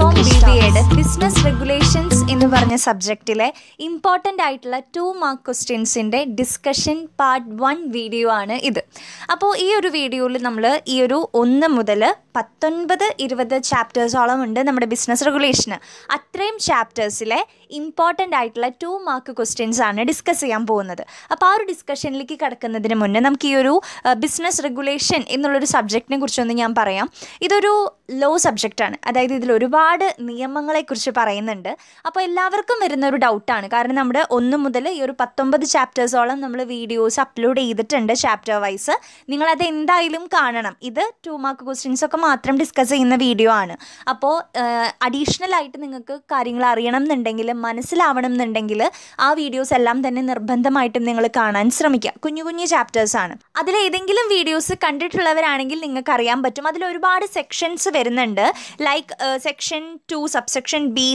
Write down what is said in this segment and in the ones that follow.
BCom B B Ed business regulations എന്ന് പറഞ്ഞ സബ്ജക്റ്റിലെ ഇമ്പോർട്ടൻ്റ് ആയിട്ടുള്ള ടു മാർക്ക് ക്വസ്റ്റ്യൻസിൻ്റെ ഡിസ്കഷൻ പാർട്ട് വൺ വീഡിയോ ആണ് ഇത് അപ്പോൾ ഈ ഒരു വീഡിയോയിൽ നമ്മൾ ഈ ഒരു ഒന്ന് മുതൽ പത്തൊൻപത് ഇരുപത് ചാപ്റ്റേഴ്സോളം ഉണ്ട് നമ്മുടെ ബിസിനസ് റെഗുലേഷന് അത്രയും ചാപ്റ്റേഴ്സിലെ ഇമ്പോർട്ടൻ്റ് ആയിട്ടുള്ള ടു മാർക്ക് ക്വസ്റ്റ്യൻസ് ആണ് ഡിസ്കസ് ചെയ്യാൻ പോകുന്നത് അപ്പോൾ ആ ഒരു ഡിസ്കഷനിലേക്ക് കടക്കുന്നതിന് മുന്നേ നമുക്ക് ഈ ഒരു ബിസിനസ് റെഗുലേഷൻ എന്നുള്ളൊരു സബ്ജക്റ്റിനെ കുറിച്ചൊന്ന് ഞാൻ പറയാം ഇതൊരു ലോ സബ്ജക്റ്റാണ് അതായത് ഇതിൽ ഒരുപാട് നിയമങ്ങളെക്കുറിച്ച് പറയുന്നുണ്ട് അപ്പോൾ എല്ലാവർക്കും വരുന്ന ഒരു ഡൗട്ടാണ് കാരണം നമ്മുടെ ഒന്ന് മുതൽ ഈ ഒരു പത്തൊമ്പത് ചാപ്റ്റേഴ്സോളം നമ്മൾ വീഡിയോസ് അപ്ലോഡ് ചെയ്തിട്ടുണ്ട് ചാപ്റ്റർ വൈസ് നിങ്ങളത് എന്തായാലും കാണണം ഇത് ടു മാർക്ക് ക്വസ്റ്റ്യൻസ് ഒക്കെ മാത്രം ഡിസ്കസ് ചെയ്യുന്ന വീഡിയോ ആണ് അപ്പോൾ അഡീഷണൽ ആയിട്ട് നിങ്ങൾക്ക് കാര്യങ്ങൾ അറിയണം എന്നുണ്ടെങ്കിൽ മനസ്സിലാവണം എന്നുണ്ടെങ്കിൽ ആ വീഡിയോസ് എല്ലാം തന്നെ നിർബന്ധമായിട്ടും നിങ്ങൾ കാണാൻ ശ്രമിക്കുക കുഞ്ഞു കുഞ്ഞു ചാപ്റ്റേഴ്സാണ് അതിലേതെങ്കിലും വീഡിയോസ് കണ്ടിട്ടുള്ളവരാണെങ്കിൽ നിങ്ങൾക്ക് അറിയാൻ പറ്റും അതിൽ ഒരുപാട് സെക്ഷൻസ് വരുന്നുണ്ട് like section two subsection B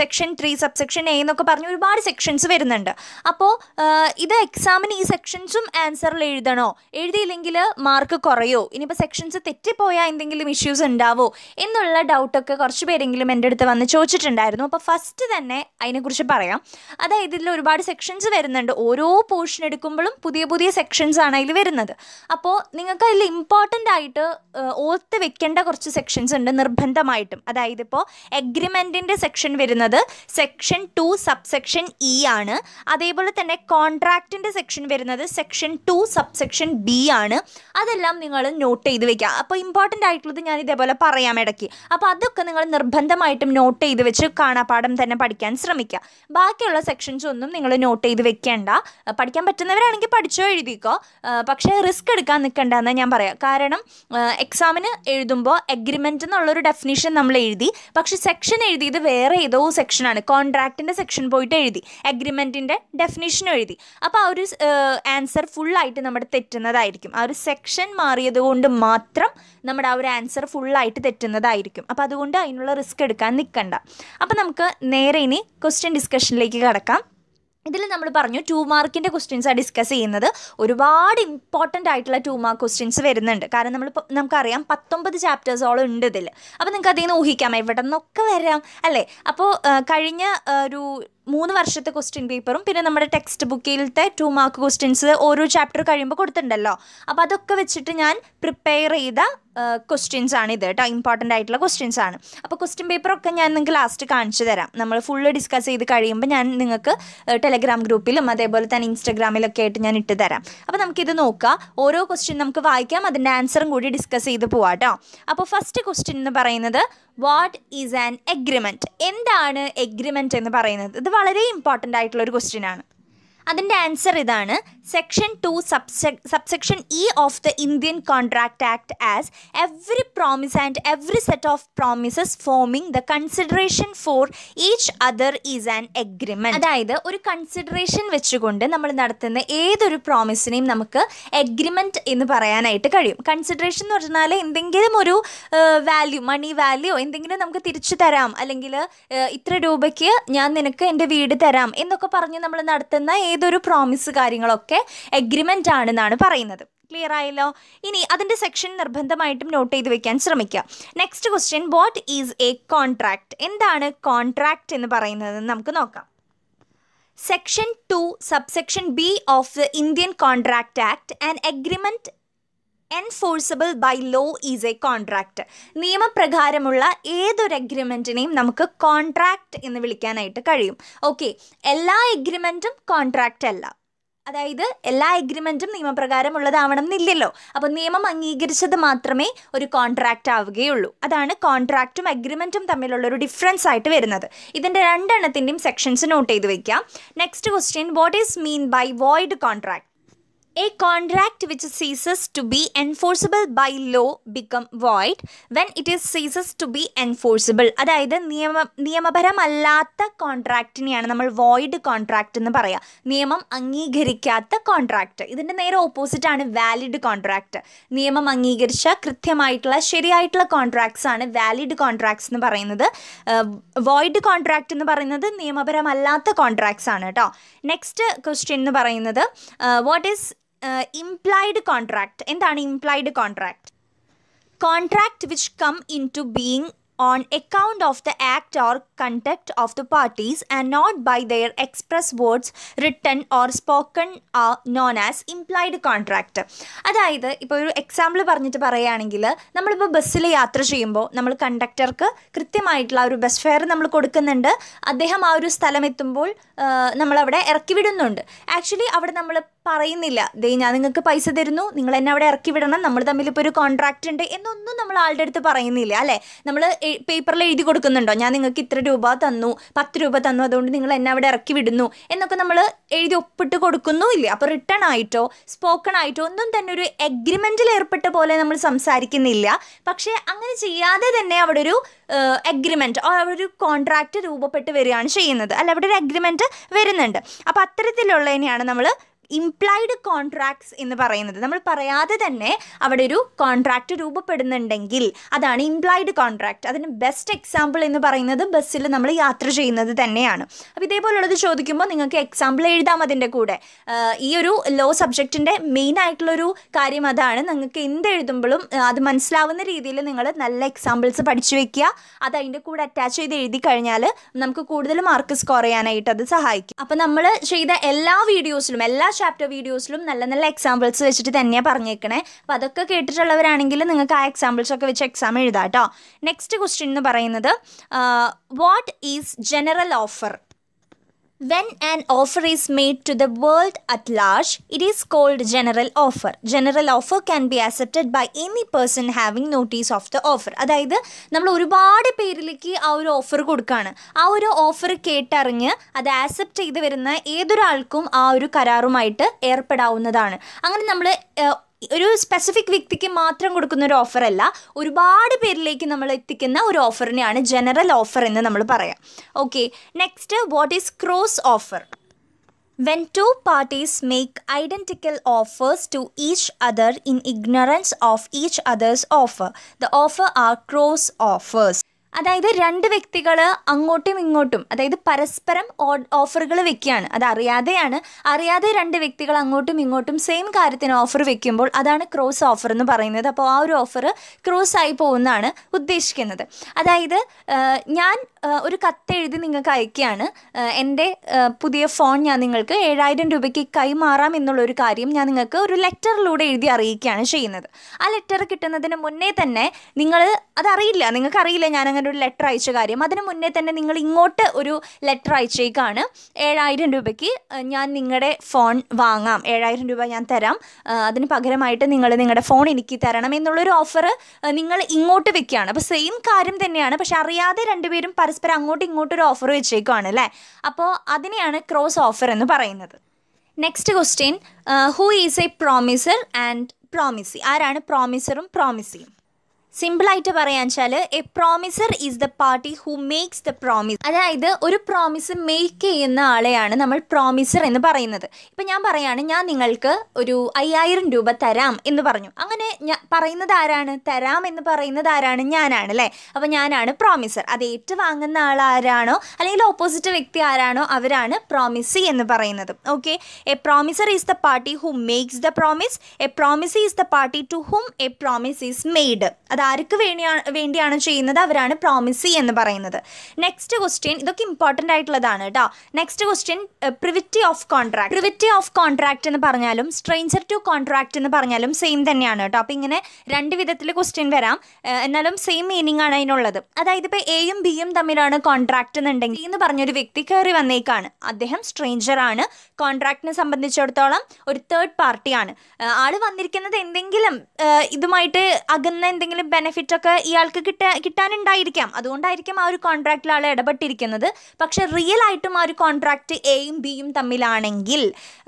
section three subsection A എന്നൊക്കെ പറഞ്ഞ് ഒരുപാട് സെക്ഷൻസ് വരുന്നുണ്ട് അപ്പോൾ uh, ഇത് എക്സാമിന് ഈ സെക്ഷൻസും ആൻസറിൽ എഴുതണോ എഴുതിയില്ലെങ്കിൽ മാർക്ക് കുറയോ ഇനിയിപ്പോൾ സെക്ഷൻസ് തെറ്റിപ്പോയാൽ എന്തെങ്കിലും ഇഷ്യൂസ് ഉണ്ടാവോ എന്നുള്ള ഡൗട്ടൊക്കെ കുറച്ച് പേരെങ്കിലും എൻ്റെ അടുത്ത് വന്ന് ചോദിച്ചിട്ടുണ്ടായിരുന്നു അപ്പോൾ ഫസ്റ്റ് തന്നെ അതിനെക്കുറിച്ച് പറയാം അതായത് ഇതിൽ ഒരുപാട് സെക്ഷൻസ് വരുന്നുണ്ട് ഓരോ പോർഷൻ എടുക്കുമ്പോഴും പുതിയ പുതിയ സെക്ഷൻസ് ആണ് അതിൽ വരുന്നത് അപ്പോൾ നിങ്ങൾക്ക് അതിൽ ഇമ്പോർട്ടൻ്റ് ആയിട്ട് uh, ഓർത്ത് വെക്കേണ്ട കുറച്ച് സെക്ഷൻ സെക്ഷൻസ് ഉണ്ട് നിർബന്ധമായിട്ടും അതായത് ഇപ്പോൾ എഗ്രിമെൻറ്റിൻ്റെ സെക്ഷൻ വരുന്നത് സെക്ഷൻ ടു സബ്സെക്ഷൻ ഇ ആണ് അതേപോലെ തന്നെ കോൺട്രാക്റ്റിൻ്റെ സെക്ഷൻ വരുന്നത് സെക്ഷൻ ടു സബ്സെക്ഷൻ ബി ആണ് അതെല്ലാം നിങ്ങൾ നോട്ട് ചെയ്ത് വെക്കുക അപ്പോൾ ഇമ്പോർട്ടൻ്റ് ആയിട്ടുള്ളത് ഞാൻ ഇതേപോലെ പറയാം ഇടയ്ക്ക് അപ്പോൾ അതൊക്കെ നിങ്ങൾ നിർബന്ധമായിട്ടും നോട്ട് ചെയ്ത് വെച്ച് കാണാപാഠം തന്നെ പഠിക്കാൻ ശ്രമിക്കുക ബാക്കിയുള്ള സെക്ഷൻസ് ഒന്നും നിങ്ങൾ നോട്ട് ചെയ്ത് വെക്കേണ്ട പഠിക്കാൻ പറ്റുന്നവരാണെങ്കിൽ പഠിച്ചോ എഴുതിക്കോ പക്ഷേ റിസ്ക് എടുക്കാൻ നിൽക്കേണ്ടെന്ന് ഞാൻ പറയാം കാരണം എക്സാമിന് എഴുതുമ്പോൾ എഗ്രിമെൻറ്റ് എഗ്രിമെൻ്റ് എന്നുള്ളൊരു ഡെഫിനിഷൻ നമ്മൾ എഴുതി പക്ഷെ സെക്ഷൻ എഴുതിയത് വേറെ ഏതോ സെക്ഷനാണ് കോൺട്രാക്റ്റിൻ്റെ സെക്ഷൻ പോയിട്ട് എഴുതി അഗ്രിമെന്റിന്റെ ഡെഫിനിഷനും എഴുതി അപ്പോൾ ആ ഒരു ആൻസർ ഫുള്ളായിട്ട് നമ്മുടെ തെറ്റുന്നതായിരിക്കും ആ ഒരു സെക്ഷൻ മാറിയത് കൊണ്ട് മാത്രം നമ്മുടെ ആ ഒരു ആൻസർ ഫുള്ളായിട്ട് തെറ്റുന്നതായിരിക്കും അപ്പോൾ അതുകൊണ്ട് അതിനുള്ള റിസ്ക് എടുക്കാൻ നിൽക്കണ്ട അപ്പോൾ നമുക്ക് നേരെ ഇനി ക്വസ്റ്റ്യൻ ഡിസ്കഷനിലേക്ക് കടക്കാം ഇതിൽ നമ്മൾ പറഞ്ഞു ടു മാർക്കിൻ്റെ ക്വസ്റ്റ്യൻസാണ് ഡിസ്കസ് ചെയ്യുന്നത് ഒരുപാട് ഇമ്പോർട്ടൻ്റ് ആയിട്ടുള്ള ടു മാർക്ക് ക്വസ്റ്റ്യൻസ് വരുന്നുണ്ട് കാരണം നമ്മൾ നമുക്കറിയാം പത്തൊമ്പത് ചാപ്റ്റേഴ്സോളം ഉണ്ട് ഇതിൽ അപ്പോൾ നിങ്ങൾക്ക് അതിൽ നിന്ന് ഊഹിക്കാം എവിടെ നിന്നൊക്കെ വരാം അല്ലേ അപ്പോൾ കഴിഞ്ഞ ഒരു മൂന്ന് വർഷത്തെ ക്വസ്റ്റ്യൻ പേപ്പറും പിന്നെ നമ്മുടെ ടെക്സ്റ്റ് ബുക്കിലത്തെ ടു മാർക്ക് ക്വസ്റ്റ്യൻസ് ഓരോ ചാപ്റ്റർ കഴിയുമ്പോൾ കൊടുത്തിട്ടുണ്ടല്ലോ അപ്പോൾ അതൊക്കെ വെച്ചിട്ട് ഞാൻ പ്രിപ്പയർ ചെയ്ത ക്വസ്റ്റ്യൻസ് ആണ് ഇത് കേട്ടോ ഇമ്പോർട്ടൻ്റ് ആയിട്ടുള്ള ക്വസ്റ്റ്യൻസ് ആണ് അപ്പോൾ ക്വസ്റ്റ്യൻ പേപ്പറൊക്കെ ഞാൻ നിങ്ങൾക്ക് ലാസ്റ്റ് കാണിച്ചു തരാം നമ്മൾ ഫുള്ള് ഡിസ്കസ് ചെയ്ത് കഴിയുമ്പോൾ ഞാൻ നിങ്ങൾക്ക് ടെലഗ്രാം ഗ്രൂപ്പിലും അതേപോലെ തന്നെ ഇൻസ്റ്റാഗ്രാമിലൊക്കെ ആയിട്ട് ഞാൻ ഇട്ട് തരാം അപ്പോൾ നമുക്കിത് നോക്കാം ഓരോ ക്വസ്റ്റ്യൻ നമുക്ക് വായിക്കാം അതിൻ്റെ ആൻസറും കൂടി ഡിസ്കസ് ചെയ്ത് പോവാം കേട്ടോ അപ്പോൾ ഫസ്റ്റ് ക്വസ്റ്റ്യൻ എന്ന് പറയുന്നത് വാട്ട് ഈസ് ആൻ എഗ്രിമെൻറ്റ് എന്താണ് എഗ്രിമെൻറ്റ് എന്ന് പറയുന്നത് ഇത് വളരെ ഇമ്പോർട്ടൻ്റ് ആയിട്ടുള്ള ഒരു ക്വസ്റ്റ്യൻ ആണ് അതിൻ്റെ ആൻസർ ഇതാണ് section 2, subse- subsection E of the Indian contract act as every promise and every set of promises forming the consideration for each other is an agreement. അതായത് ഒരു കൺസിഡറേഷൻ വെച്ചുകൊണ്ട് നമ്മൾ നടത്തുന്ന ഏതൊരു പ്രോമിസിനെയും നമുക്ക് എഗ്രിമെൻറ്റ് എന്ന് പറയാനായിട്ട് കഴിയും കൺസിഡറേഷൻ എന്ന് പറഞ്ഞാൽ എന്തെങ്കിലും ഒരു വാല്യൂ മണി വാല്യൂ എന്തെങ്കിലും നമുക്ക് തിരിച്ചു തരാം അല്ലെങ്കിൽ ഇത്ര രൂപയ്ക്ക് ഞാൻ നിനക്ക് എൻ്റെ വീട് തരാം എന്നൊക്കെ പറഞ്ഞ് നമ്മൾ നടത്തുന്ന ഏതൊരു പ്രോമിസ് കാര്യങ്ങളൊക്കെ തമ്മിലുള്ളൊരു എഗ്രിമെൻ്റ് ആണെന്നാണ് പറയുന്നത് ക്ലിയർ ആയല്ലോ ഇനി അതിൻ്റെ സെക്ഷൻ നിർബന്ധമായിട്ടും നോട്ട് ചെയ്ത് വെക്കാൻ ശ്രമിക്കുക next question what is a contract എന്താണ് കോൺട്രാക്ട് എന്ന് പറയുന്നത് നമുക്ക് നോക്കാം section two subsection B of the Indian contract act and agreement enforceable by law is a contract നിയമപ്രകാരമുള്ള ഏതൊരു എഗ്രിമെൻറ്റിനെയും നമുക്ക് കോൺട്രാക്റ്റ് എന്ന് വിളിക്കാനായിട്ട് കഴിയും ഓക്കെ എല്ലാ എഗ്രിമെൻറ്റും കോൺട്രാക്റ്റ് അല്ല അതായത് എല്ലാ അഗ്രിമെൻറ്റും നിയമപ്രകാരം ഉള്ളതാവണം എന്നില്ലല്ലോ അപ്പോൾ നിയമം അംഗീകരിച്ചത് മാത്രമേ ഒരു കോൺട്രാക്റ്റ് ആവുകയുള്ളൂ അതാണ് കോൺട്രാക്റ്റും അഗ്രിമെൻറ്റും തമ്മിലുള്ള ഒരു ഡിഫറൻസ് ആയിട്ട് വരുന്നത് ഇതിൻ്റെ രണ്ടെണ്ണത്തിൻ്റെയും സെക്ഷൻസ് നോട്ട് ചെയ്ത് വയ്ക്കാം next question what is mean by void contract a contract which ceases to be enforceable by law become void when it is ceases to be enforceable അതായത് നിയമ നിയമപരമല്ലാത്ത കോൺട്രാക്റ്റിനെയാണ് നമ്മൾ വോയിഡ് കോൺട്രാക്റ്റ് എന്ന് പറയുക നിയമം അംഗീകരിക്കാത്ത കോൺട്രാക്റ്റ് ഇതിൻ്റെ നേരെ ഓപ്പോസിറ്റാണ് വാലിഡ് കോൺട്രാക്റ്റ് നിയമം അംഗീകരിച്ച കൃത്യമായിട്ടുള്ള ശരിയായിട്ടുള്ള കോൺട്രാക്ട്സ് ആണ് വാലിഡ് കോൺട്രാക്ട്സ് എന്ന് പറയുന്നത് വോയിഡ് കോൺട്രാക്ട് എന്ന് പറയുന്നത് നിയമപരമല്ലാത്ത കോൺട്രാക്ട്സ് ആണ് കേട്ടോ നെക്സ്റ്റ് ക്വസ്റ്റ്യൻ എന്ന് പറയുന്നത് what is implied uh, contract എന്താണ് implied contract contract which come into being on account of the act or conduct of the parties and not by their express words written or spoken are known as implied contract അതായത് ഇപ്പോൾ ഒരു example പറഞ്ഞിട്ട് പറയുകയാണെങ്കിൽ നമ്മളിപ്പോൾ ബസ്സിൽ യാത്ര ചെയ്യുമ്പോൾ നമ്മൾ കണ്ടക്ടർക്ക് കൃത്യമായിട്ടുള്ള ഒരു ബസ് ഫെയർ നമ്മൾ കൊടുക്കുന്നുണ്ട് അദ്ദേഹം ആ ഒരു സ്ഥലം എത്തുമ്പോൾ uh, നമ്മളവിടെ ഇറക്കി വിടുന്നുണ്ട് ആക്ച്വലി അവിടെ നമ്മൾ പറയുന്നില്ല ദേ ഞാൻ നിങ്ങൾക്ക് പൈസ തരുന്നു നിങ്ങൾ എന്നെ അവിടെ ഇറക്കി വിടണം നമ്മൾ തമ്മിൽ ഇപ്പോൾ ഒരു കോൺട്രാക്റ്റ് ഉണ്ട് എന്നൊന്നും നമ്മൾ ആളുടെ അടുത്ത് പറയുന്നില്ല അല്ലേ നമ്മൾ പേപ്പറിൽ എഴുതി കൊടുക്കുന്നുണ്ടോ ഞാൻ നിങ്ങൾക്ക് ഇത്ര രൂപ തന്നു പത്ത് രൂപ തന്നു അതുകൊണ്ട് നിങ്ങൾ എന്നെ അവിടെ ഇറക്കി വിടുന്നു എന്നൊക്കെ നമ്മൾ എഴുതി ഒപ്പിട്ട് ഇല്ല അപ്പോൾ റിട്ടേൺ ആയിട്ടോ സ്പോക്കൺ ആയിട്ടോ ഒന്നും തന്നെ ഒരു എഗ്രിമെൻറ്റിൽ ഏർപ്പെട്ട പോലെ നമ്മൾ സംസാരിക്കുന്നില്ല പക്ഷേ അങ്ങനെ ചെയ്യാതെ തന്നെ അവിടെ ഒരു എഗ്രിമെൻറ്റ് അവിടെ ഒരു കോൺട്രാക്റ്റ് രൂപപ്പെട്ട് വരികയാണ് ചെയ്യുന്നത് അല്ല അവിടെ ഒരു എഗ്രിമെൻറ്റ് വരുന്നുണ്ട് അപ്പോൾ അത്തരത്തിലുള്ളതിനെയാണ് നമ്മൾ ഇംപ്ലൈഡ് കോൺട്രാക്ട്സ് എന്ന് പറയുന്നത് നമ്മൾ പറയാതെ തന്നെ അവിടെ ഒരു കോൺട്രാക്റ്റ് രൂപപ്പെടുന്നുണ്ടെങ്കിൽ അതാണ് ഇംപ്ലൈഡ് കോൺട്രാക്ട് അതിന് ബെസ്റ്റ് എക്സാമ്പിൾ എന്ന് പറയുന്നത് ബസ്സിൽ നമ്മൾ യാത്ര ചെയ്യുന്നത് തന്നെയാണ് അപ്പോൾ ഇതേപോലുള്ളത് ചോദിക്കുമ്പോൾ നിങ്ങൾക്ക് എക്സാമ്പിൾ എഴുതാം അതിൻ്റെ കൂടെ ഈ ഒരു ലോ സബ്ജക്റ്റിൻ്റെ മെയിൻ ആയിട്ടുള്ളൊരു കാര്യം അതാണ് നിങ്ങൾക്ക് എന്ത് എഴുതുമ്പോഴും അത് മനസ്സിലാവുന്ന രീതിയിൽ നിങ്ങൾ നല്ല എക്സാമ്പിൾസ് പഠിച്ചു വെക്കുക അത് അതിൻ്റെ കൂടെ അറ്റാച്ച് ചെയ്ത് എഴുതി കഴിഞ്ഞാൽ നമുക്ക് കൂടുതൽ മാർക്ക് സ്കോർ ചെയ്യാനായിട്ട് അത് സഹായിക്കും അപ്പോൾ നമ്മൾ ചെയ്ത എല്ലാ വീഡിയോസിലും എല്ലാ ചാപ്റ്റർ വീഡിയോസിലും നല്ല നല്ല എക്സാമ്പിൾസ് വെച്ചിട്ട് തന്നെയാണ് പറഞ്ഞേക്കണേ അപ്പോൾ അതൊക്കെ കേട്ടിട്ടുള്ളവരാണെങ്കിൽ നിങ്ങൾക്ക് ആ എക്സാമ്പിൾസ് ഒക്കെ വെച്ച് എക്സാം എഴുതാം കേട്ടോ നെക്സ്റ്റ് ക്വസ്റ്റ്യൻ എന്ന് പറയുന്നത് what is general offer When an offer is made to the world at large, it is called general offer. General offer can be accepted by any person having notice of the offer. അതായത് നമ്മൾ ഒരുപാട് പേരിലേക്ക് ആ ഒരു offer കൊടുക്കുകയാണ് ആ ഒരു offer കേട്ടറിഞ്ഞ് അത് ആക്സെപ്റ്റ് ചെയ്ത് വരുന്ന ഏതൊരാൾക്കും ആ ഒരു കരാറുമായിട്ട് ഏർപ്പെടാവുന്നതാണ് അങ്ങനെ നമ്മൾ ഒരു സ്പെസിഫിക് വ്യക്തിക്ക് മാത്രം കൊടുക്കുന്ന ഒരു ഓഫറല്ല ഒരുപാട് പേരിലേക്ക് നമ്മൾ എത്തിക്കുന്ന ഒരു ഓഫറിനെയാണ് ജനറൽ ഓഫർ എന്ന് നമ്മൾ പറയാം okay next what is cross offer when two parties make identical offers to each other in ignorance of each other's offer the offer are cross offers അതായത് രണ്ട് വ്യക്തികൾ അങ്ങോട്ടും ഇങ്ങോട്ടും അതായത് പരസ്പരം ഓഫറുകൾ വെക്കുകയാണ് അത് അറിയാതെയാണ് അറിയാതെ രണ്ട് വ്യക്തികൾ അങ്ങോട്ടും ഇങ്ങോട്ടും സെയിം കാര്യത്തിന് ഓഫർ വെക്കുമ്പോൾ അതാണ് ക്രോസ് ഓഫർ എന്ന് പറയുന്നത് അപ്പോൾ ആ ഒരു ഓഫർ ക്രോസ് ആയി പോകുന്നതാണ് ഉദ്ദേശിക്കുന്നത് അതായത് ഞാൻ ഒരു കത്തെഴുതി നിങ്ങൾക്ക് അയക്കുകയാണ് എൻ്റെ പുതിയ ഫോൺ ഞാൻ നിങ്ങൾക്ക് ഏഴായിരം രൂപയ്ക്ക് കൈമാറാം എന്നുള്ളൊരു കാര്യം ഞാൻ നിങ്ങൾക്ക് ഒരു ലെറ്ററിലൂടെ എഴുതി അറിയിക്കുകയാണ് ചെയ്യുന്നത് ആ ലെറ്റർ കിട്ടുന്നതിന് മുന്നേ തന്നെ നിങ്ങൾ അതറിയില്ല നിങ്ങൾക്കറിയില്ല ഞാൻ അങ്ങനെ ഒരു ലെറ്റർ അയച്ച കാര്യം അതിന് മുന്നേ തന്നെ നിങ്ങൾ ഇങ്ങോട്ട് ഒരു ലെറ്റർ അയച്ചേക്കാണ് ഏഴായിരം രൂപയ്ക്ക് ഞാൻ നിങ്ങളുടെ ഫോൺ വാങ്ങാം ഏഴായിരം രൂപ ഞാൻ തരാം അതിന് പകരമായിട്ട് നിങ്ങൾ നിങ്ങളുടെ ഫോൺ എനിക്ക് തരണം എന്നുള്ളൊരു ഓഫർ നിങ്ങൾ ഇങ്ങോട്ട് വെക്കുകയാണ് അപ്പോൾ സെയിം കാര്യം തന്നെയാണ് പക്ഷെ അറിയാതെ രണ്ടുപേരും പരസ്പരം അങ്ങോട്ടും ഇങ്ങോട്ടും ഒരു ഓഫർ വെച്ചേക്കുവാണ് അല്ലേ അപ്പോൾ അതിനെയാണ് ക്രോസ് ഓഫർ എന്ന് പറയുന്നത് next question who is a promisor and promisee ആരാണ് പ്രോമിസറും പ്രോമിസിയും സിമ്പിളായിട്ട് വെച്ചാൽ a promisor is the party who makes the promise അതായത് ഒരു പ്രോമിസ് മേക്ക് ചെയ്യുന്ന ആളെയാണ് നമ്മൾ പ്രോമിസർ എന്ന് പറയുന്നത് ഇപ്പം ഞാൻ പറയാണ് ഞാൻ നിങ്ങൾക്ക് ഒരു അയ്യായിരം രൂപ തരാം എന്ന് പറഞ്ഞു അങ്ങനെ ഞാൻ പറയുന്നത് ആരാണ് തരാം എന്ന് പറയുന്നത് ആരാണ് ഞാനാണ് അല്ലേ അപ്പോൾ ഞാനാണ് പ്രോമിസർ അത് വാങ്ങുന്ന ആൾ ആരാണോ അല്ലെങ്കിൽ ഓപ്പോസിറ്റ് വ്യക്തി ആരാണോ അവരാണ് പ്രോമിസി എന്ന് പറയുന്നത് okay a promisor is the party who makes the promise a promise is the party to whom a promise is made അത് ആർക്ക് വേണ്ടിയാണ് വേണ്ടിയാണ് ചെയ്യുന്നത് അവരാണ് പ്രോമിസി എന്ന് പറയുന്നത് നെക്സ്റ്റ് ക്വസ്റ്റ്യൻ ഇതൊക്കെ ഇമ്പോർട്ടൻ്റ് ആയിട്ടുള്ളതാണ് കേട്ടോ next question privity of contract privity of contract എന്ന് പറഞ്ഞാലും സ്ട്രെയിഞ്ചർ ടു കോൺട്രാക്ട് എന്ന് പറഞ്ഞാലും സെയിം തന്നെയാണ് കേട്ടോ അപ്പോൾ ഇങ്ങനെ രണ്ട് വിധത്തിൽ ക്വസ്റ്റ്യൻ വരാം എന്നാലും സെയിം മീനിങ് ആണ് അതിനുള്ളത് അതായത് ഇപ്പോൾ എയും ബിയും തമ്മിലാണ് കോൺട്രാക്ട് എന്നുണ്ടെങ്കിൽ എന്ന് പറഞ്ഞൊരു വ്യക്തി കയറി വന്നേക്കാണ് അദ്ദേഹം സ്ട്രെയിഞ്ചർ ആണ് കോൺട്രാക്റ്റിനെ സംബന്ധിച്ചിടത്തോളം ഒരു തേർഡ് പാർട്ടിയാണ് ആള് വന്നിരിക്കുന്നത് എന്തെങ്കിലും ഇതുമായിട്ട് അകന്ന എന്തെങ്കിലും ബെനിഫിറ്റ് ഒക്കെ ഇയാൾക്ക് കിട്ടാ കിട്ടാനുണ്ടായിരിക്കാം അതുകൊണ്ടായിരിക്കും ആ ഒരു കോൺട്രാക്റ്റിൽ ആൾ ഇടപെട്ടിരിക്കുന്നത് പക്ഷെ റിയൽ ആയിട്ടും ആ ഒരു കോൺട്രാക്റ്റ് എയും ബിയും തമ്മിലാണെങ്കിൽ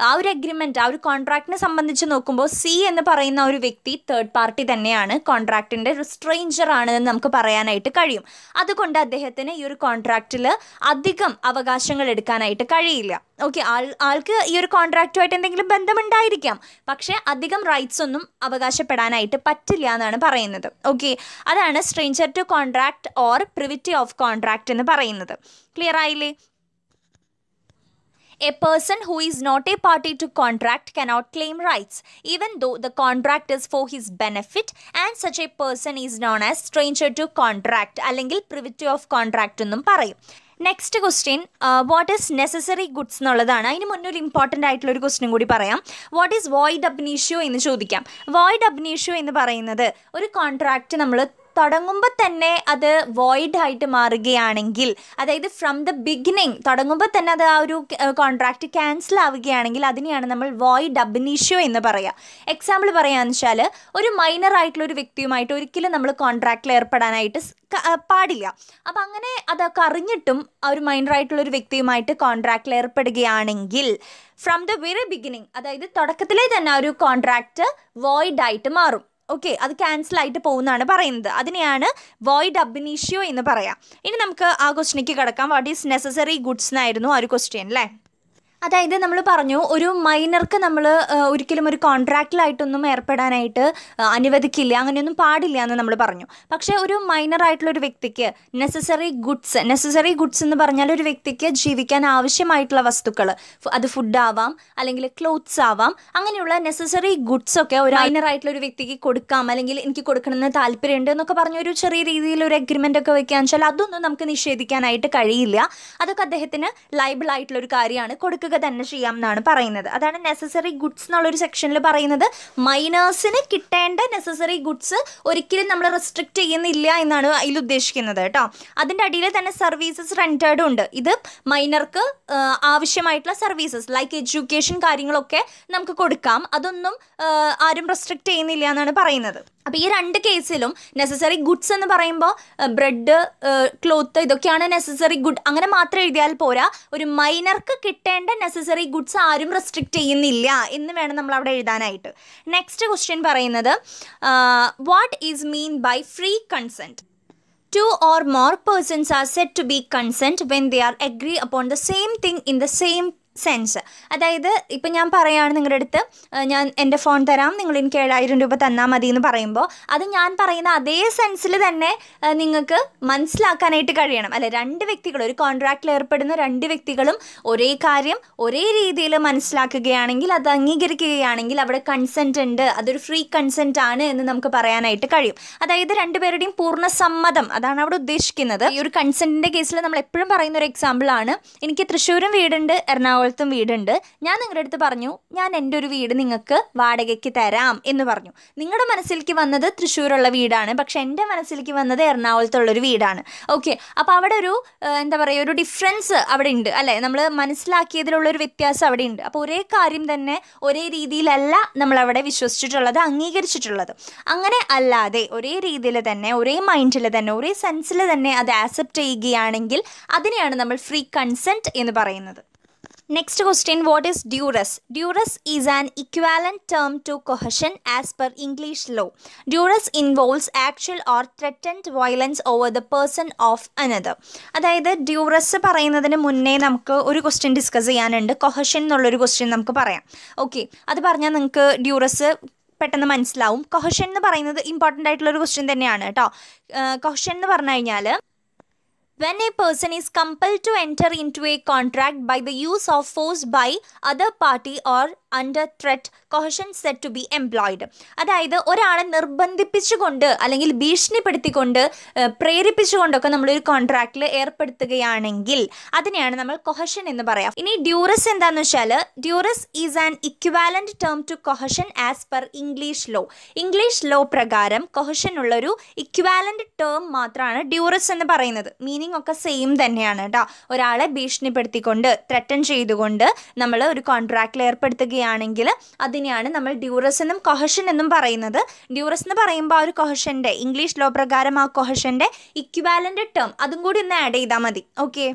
ആ ഒരു അഗ്രിമെൻറ്റ് ആ ഒരു കോൺട്രാക്റ്റിനെ സംബന്ധിച്ച് നോക്കുമ്പോൾ സി എന്ന് പറയുന്ന ഒരു വ്യക്തി തേർഡ് പാർട്ടി തന്നെയാണ് കോൺട്രാക്റ്റിൻ്റെ ഒരു സ്ട്രേഞ്ചർ ആണ് എന്ന് നമുക്ക് പറയാനായിട്ട് കഴിയും അതുകൊണ്ട് അദ്ദേഹത്തിന് ഈ ഒരു കോൺട്രാക്റ്റിൽ അധികം അവകാശങ്ങൾ എടുക്കാനായിട്ട് കഴിയില്ല ഓക്കെ ആൾ ആൾക്ക് ഈ ഒരു കോൺട്രാക്റ്റുമായിട്ട് എന്തെങ്കിലും ബന്ധമുണ്ടായിരിക്കാം പക്ഷേ അധികം റൈറ്റ്സ് ഒന്നും അവകാശപ്പെടാനായിട്ട് പറ്റില്ല എന്നാണ് പറയുന്നത് ഓക്കെ അതാണ് stranger to contract or privity of contract എന്ന് പറയുന്നത് ക്ലിയർ ആയില്ലേ a person who is not a party to contract cannot claim rights even though the contract is for his benefit and such a person is known as stranger to contract അല്ലെങ്കിൽ privity of contract എന്നും പറയും next question what is necessary goods എന്നുള്ളതാണ് അതിന് മുന്നേ ഒരു important ആയിട്ടുള്ള ഒരു question കൂടി പറയാം വാട്ട് ഈസ് വോയിഡ് അബ്നീഷ്യോ എന്ന് ചോദിക്കാം വോയിഡ് അബ്നീഷ്യോ എന്ന് പറയുന്നത് ഒരു കോൺട്രാക്റ്റ് നമ്മൾ തുടങ്ങുമ്പോൾ തന്നെ അത് വോയിഡ് ആയിട്ട് മാറുകയാണെങ്കിൽ അതായത് ഫ്രം ദ ബിഗിനിങ് തുടങ്ങുമ്പോൾ തന്നെ അത് ആ ഒരു കോൺട്രാക്റ്റ് ക്യാൻസൽ ആവുകയാണെങ്കിൽ അതിനെയാണ് നമ്മൾ വോയിഡ് അബിനീഷ്യോ എന്ന് പറയുക എക്സാമ്പിൾ പറയുകയെന്ന് വെച്ചാൽ ഒരു മൈനർ ആയിട്ടുള്ള ഒരു വ്യക്തിയുമായിട്ട് ഒരിക്കലും നമ്മൾ കോൺട്രാക്റ്റിൽ ഏർപ്പെടാനായിട്ട് പാടില്ല അപ്പം അങ്ങനെ അതൊക്കെ അറിഞ്ഞിട്ടും ആ ഒരു മൈനർ ആയിട്ടുള്ള ഒരു വ്യക്തിയുമായിട്ട് കോൺട്രാക്റ്റിൽ ഏർപ്പെടുകയാണെങ്കിൽ ഫ്രം ദ വെരി ബിഗിനിങ് അതായത് തുടക്കത്തിലെ തന്നെ ആ ഒരു കോൺട്രാക്റ്റ് വോയിഡ് ആയിട്ട് മാറും ഓക്കെ അത് ക്യാൻസൽ ആയിട്ട് പോകുന്നതാണ് പറയുന്നത് അതിനെയാണ് വോയിഡ് അബിനീഷ്യോ എന്ന് പറയാം ഇനി നമുക്ക് ആ ക്വസ്റ്റിനേക്ക് കിടക്കാം വാട്ട് ഈസ് നെസസറി ഗുഡ്സ് എന്നായിരുന്നു ആ ഒരു ക്വസ്റ്റ്യൻ അല്ലേ അതായത് നമ്മൾ പറഞ്ഞു ഒരു മൈനർക്ക് നമ്മൾ ഒരിക്കലും ഒരു കോൺട്രാക്റ്റിലായിട്ടൊന്നും ഏർപ്പെടാനായിട്ട് അനുവദിക്കില്ല അങ്ങനെയൊന്നും പാടില്ല എന്ന് നമ്മൾ പറഞ്ഞു പക്ഷേ ഒരു മൈനർ ആയിട്ടുള്ള ഒരു വ്യക്തിക്ക് നെസസറി ഗുഡ്സ് നെസസറി ഗുഡ്സ് എന്ന് പറഞ്ഞാൽ ഒരു വ്യക്തിക്ക് ജീവിക്കാൻ ആവശ്യമായിട്ടുള്ള വസ്തുക്കൾ അത് ഫുഡ് ആവാം അല്ലെങ്കിൽ ക്ലോത്ത്സ് ആവാം അങ്ങനെയുള്ള നെസസറി ഗുഡ്സ് ഒക്കെ ഒരു മൈനർ ആയിട്ടുള്ള ഒരു വ്യക്തിക്ക് കൊടുക്കാം അല്ലെങ്കിൽ എനിക്ക് കൊടുക്കണമെന്ന് താല്പര്യമുണ്ട് എന്നൊക്കെ പറഞ്ഞ ഒരു ചെറിയ രീതിയിൽ ഒരു അഗ്രിമെന്റ് ഒക്കെ വെക്കുകയെന്ന് വെച്ചാൽ അതൊന്നും നമുക്ക് നിഷേധിക്കാനായിട്ട് കഴിയില്ല അതൊക്കെ അദ്ദേഹത്തിന് ലൈബിൾ ആയിട്ടുള്ള ഒരു കാര്യമാണ് കൊടുക്കുക കൊടുക്കുക തന്നെ ചെയ്യാം എന്നാണ് പറയുന്നത് അതാണ് നെസസറി ഗുഡ്സ് എന്നുള്ളൊരു സെക്ഷനിൽ പറയുന്നത് മൈനേഴ്സിന് കിട്ടേണ്ട നെസസറി ഗുഡ്സ് ഒരിക്കലും നമ്മൾ റെസ്ട്രിക്റ്റ് ചെയ്യുന്നില്ല എന്നാണ് അതിൽ ഉദ്ദേശിക്കുന്നത് കേട്ടോ അതിൻ്റെ അടിയിൽ തന്നെ സർവീസസ് റെൻറ്റേഡും ഉണ്ട് ഇത് മൈനർക്ക് ആവശ്യമായിട്ടുള്ള സർവീസസ് ലൈക്ക് എഡ്യൂക്കേഷൻ കാര്യങ്ങളൊക്കെ നമുക്ക് കൊടുക്കാം അതൊന്നും ആരും റെസ്ട്രിക്റ്റ് ചെയ്യുന്നില്ല എന്നാണ് പറയുന്നത് അപ്പോൾ ഈ രണ്ട് കേസിലും നെസസറി ഗുഡ്സ് എന്ന് പറയുമ്പോൾ ബ്രെഡ് ക്ലോത്ത് ഇതൊക്കെയാണ് നെസസറി ഗുഡ് അങ്ങനെ മാത്രം എഴുതിയാൽ പോരാ ഒരു മൈനർക്ക് കിട്ടേണ്ട നെസസറി ഗുഡ്സ് ആരും റെസ്ട്രിക്റ്റ് ചെയ്യുന്നില്ല എന്ന് വേണം നമ്മൾ അവിടെ എഴുതാനായിട്ട് നെക്സ്റ്റ് ക്വസ്റ്റ്യൻ പറയുന്നത് what is mean by free consent two or more persons are said to be consent when they are agree upon the same thing in the same sense അതായത് ഇപ്പം ഞാൻ പറയുകയാണ് നിങ്ങളുടെ അടുത്ത് ഞാൻ എൻ്റെ ഫോൺ തരാം നിങ്ങൾ എനിക്ക് ഏഴായിരം രൂപ തന്നാൽ മതി എന്ന് പറയുമ്പോൾ അത് ഞാൻ പറയുന്ന അതേ സെൻസിൽ തന്നെ നിങ്ങൾക്ക് മനസ്സിലാക്കാനായിട്ട് കഴിയണം അല്ലെ രണ്ട് വ്യക്തികൾ ഒരു കോൺട്രാക്റ്റിൽ ഏർപ്പെടുന്ന രണ്ട് വ്യക്തികളും ഒരേ കാര്യം ഒരേ രീതിയിൽ മനസ്സിലാക്കുകയാണെങ്കിൽ അത് അംഗീകരിക്കുകയാണെങ്കിൽ അവിടെ കൺസെൻറ്റ് ഉണ്ട് അതൊരു ഫ്രീ കൺസെൻറ്റ് ആണ് എന്ന് നമുക്ക് പറയാനായിട്ട് കഴിയും അതായത് രണ്ടുപേരുടെയും പൂർണ്ണ സമ്മതം അതാണ് അവിടെ ഉദ്ദേശിക്കുന്നത് ഈ ഒരു കൺസെൻറ്റിൻ്റെ കേസിൽ നമ്മൾ എപ്പോഴും പറയുന്ന ഒരു എക്സാമ്പിളാണ് എനിക്ക് തൃശ്ശൂരും വീടുണ്ട് എറണാകുളത്തും എറണാകുളത്തും വീടുണ്ട് ഞാൻ നിങ്ങളുടെ അടുത്ത് പറഞ്ഞു ഞാൻ എൻ്റെ ഒരു വീട് നിങ്ങൾക്ക് വാടകയ്ക്ക് തരാം എന്ന് പറഞ്ഞു നിങ്ങളുടെ മനസ്സിലേക്ക് വന്നത് തൃശ്ശൂരുള്ള വീടാണ് പക്ഷേ എൻ്റെ മനസ്സിലേക്ക് വന്നത് എറണാകുളത്തുള്ളൊരു വീടാണ് ഓക്കെ അപ്പോൾ അവിടെ ഒരു എന്താ പറയുക ഒരു ഡിഫറൻസ് അവിടെ ഉണ്ട് അല്ലേ നമ്മൾ മനസ്സിലാക്കിയതിലുള്ളൊരു വ്യത്യാസം അവിടെ ഉണ്ട് അപ്പോൾ ഒരേ കാര്യം തന്നെ ഒരേ രീതിയിലല്ല നമ്മളവിടെ വിശ്വസിച്ചിട്ടുള്ളത് അംഗീകരിച്ചിട്ടുള്ളത് അങ്ങനെ അല്ലാതെ ഒരേ രീതിയിൽ തന്നെ ഒരേ മൈൻഡിൽ തന്നെ ഒരേ സെൻസിൽ തന്നെ അത് ആക്സെപ്റ്റ് ചെയ്യുകയാണെങ്കിൽ അതിനെയാണ് നമ്മൾ ഫ്രീ കൺസെൻറ്റ് എന്ന് പറയുന്നത് next question what is duress duress is an equivalent term to coercion as per English law. Duress involves actual or threatened violence over the person of another അതായത് ഡ്യൂറസ് പറയുന്നതിന് മുന്നേ നമുക്ക് ഒരു ക്വസ്റ്റ്യൻ ഡിസ്കസ് ചെയ്യാനുണ്ട് coercion എന്നുള്ളൊരു question നമുക്ക് പറയാം okay അത് പറഞ്ഞാൽ നിങ്ങൾക്ക് ഡ്യൂറസ് പെട്ടെന്ന് മനസ്സിലാവും കൊഹഷൻ എന്ന് പറയുന്നത് ഇമ്പോർട്ടൻ്റ് ആയിട്ടുള്ളൊരു ക്വസ്റ്റ്യൻ തന്നെയാണ് കേട്ടോ കൊഹഷൻ എന്ന് പറഞ്ഞു കഴിഞ്ഞാൽ when a person is compelled to enter into a contract by the use of force by other party or under threat coercion said to be employed അതായത് ഒരാളെ നിർബന്ധിപ്പിച്ചുകൊണ്ട് അല്ലെങ്കിൽ ഭീഷണിപ്പെടുത്തിക്കൊണ്ട് പ്രേരിപ്പിച്ചുകൊണ്ടൊക്കെ നമ്മളൊരു കോൺട്രാക്റ്റിൽ ഏർപ്പെടുത്തുകയാണെങ്കിൽ അതിനെയാണ് നമ്മൾ കൊഹഷൻ എന്ന് പറയാം ഇനി ഡ്യൂറസ് എന്താണെന്ന് വെച്ചാൽ duress is an equivalent term to coercion as per English law English law പ്രകാരം കൊഹഷൻ ഉള്ളൊരു ഇക്വാലൻറ്റ് ടേം മാത്രമാണ് ഡ്യൂറസ് എന്ന് പറയുന്നത് മീനിങ് ഒക്കെ സെയിം തന്നെയാണ് കേട്ടോ ഒരാളെ ഭീഷണിപ്പെടുത്തിക്കൊണ്ട് ത്രട്ടൻ ചെയ്തുകൊണ്ട് നമ്മൾ ഒരു കോൺട്രാക്റ്റിൽ ഏർപ്പെടുത്തുകയാണ് പറയുകയാണെങ്കിൽ അതിനെയാണ് നമ്മൾ ഡ്യൂറസ് എന്നും കൊഹഷൻ എന്നും പറയുന്നത് ഡ്യൂറസ് എന്ന് പറയുമ്പോൾ ആ ഒരു കൊഹഷൻ്റെ ഇംഗ്ലീഷ് ലോ പ്രകാരം ആ കൊഹഷൻ്റെ ഇക്വാലൻ്റ് ടേം അതും കൂടി ഒന്ന് ആഡ് ചെയ്താൽ മതി okay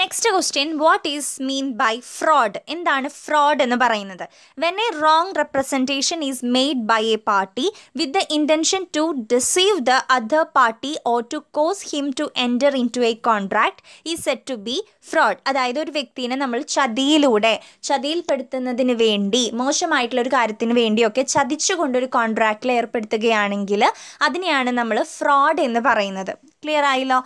next question what is mean by fraud എന്താണ് ഫ്രോഡ് എന്ന് പറയുന്നത് when a wrong representation is made by a party with the intention to deceive the other party or to cause him to enter into a contract ഈ said to be fraud അതായത് ഒരു വ്യക്തിനെ നമ്മൾ ചതിയിലൂടെ ചതിയിൽപ്പെടുത്തുന്നതിന് വേണ്ടി മോശമായിട്ടുള്ള ഒരു കാര്യത്തിന് വേണ്ടിയൊക്കെ ചതിച്ചുകൊണ്ടൊരു ഒരു കോൺട്രാക്റ്റിൽ ഏർപ്പെടുത്തുകയാണെങ്കിൽ അതിനെയാണ് നമ്മൾ ഫ്രോഡ് എന്ന് പറയുന്നത് ക്ലിയർ ആയില്ലോ